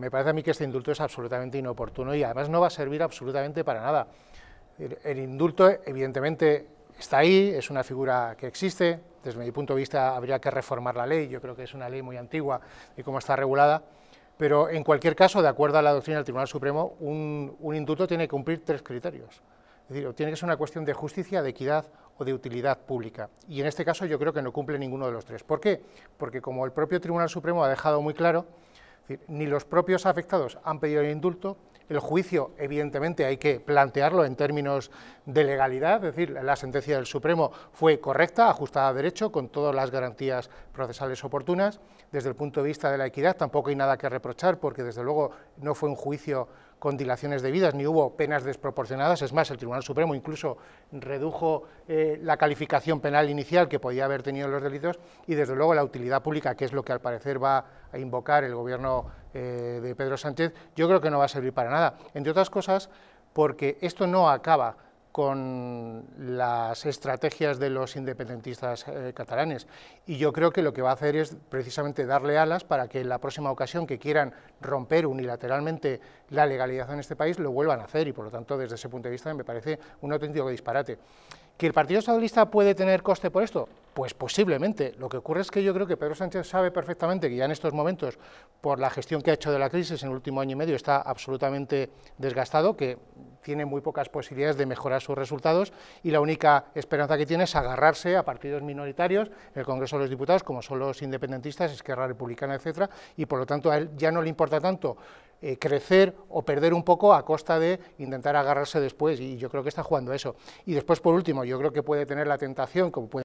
Me parece a mí que este indulto es absolutamente inoportuno y además no va a servir absolutamente para nada. El, indulto, evidentemente, está ahí, es una figura que existe. Desde mi punto de vista, habría que reformar la ley. Yo creo que es una ley muy antigua y cómo está regulada. Pero, en cualquier caso, de acuerdo a la doctrina del Tribunal Supremo, un, un indulto tiene que cumplir tres criterios. Es decir, tiene que ser una cuestión de justicia, de equidad o de utilidad pública. Y en este caso yo creo que no cumple ninguno de los tres. ¿Por qué? Porque como el propio Tribunal Supremo ha dejado muy claro, ni los propios afectados han pedido el indulto, el juicio, evidentemente, hay que plantearlo en términos de legalidad, es decir, la sentencia del Supremo fue correcta, ajustada a derecho, con todas las garantías procesales oportunas. Desde el punto de vista de la equidad tampoco hay nada que reprochar, porque desde luego no fue un juicio con dilaciones debidas, ni hubo penas desproporcionadas. Es más, el Tribunal Supremo incluso redujo eh, la calificación penal inicial que podía haber tenido los delitos y, desde luego, la utilidad pública, que es lo que al parecer va a invocar el Gobierno eh, de Pedro Sánchez, yo creo que no va a servir para nada. Entre otras cosas, porque esto no acaba con las estrategias de los independentistas eh, catalanes. Y yo creo que lo que va a hacer es precisamente darle alas para que en la próxima ocasión que quieran romper unilateralmente la legalidad en este país, lo vuelvan a hacer. Y por lo tanto, desde ese punto de vista, me parece un auténtico disparate. ¿Que el Partido Socialista puede tener coste por esto? Pues posiblemente. Lo que ocurre es que yo creo que Pedro Sánchez sabe perfectamente que ya en estos momentos, por la gestión que ha hecho de la crisis en el último año y medio, está absolutamente desgastado, que tiene muy pocas posibilidades de mejorar sus resultados y la única esperanza que tiene es agarrarse a partidos minoritarios, el Congreso de los Diputados, como son los independentistas, Esquerra Republicana, etcétera, y por lo tanto a él ya no le importa tanto eh, crecer o perder un poco a costa de intentar agarrarse después, y yo creo que está jugando eso. Y después, por último, yo creo que puede tener la tentación, como puede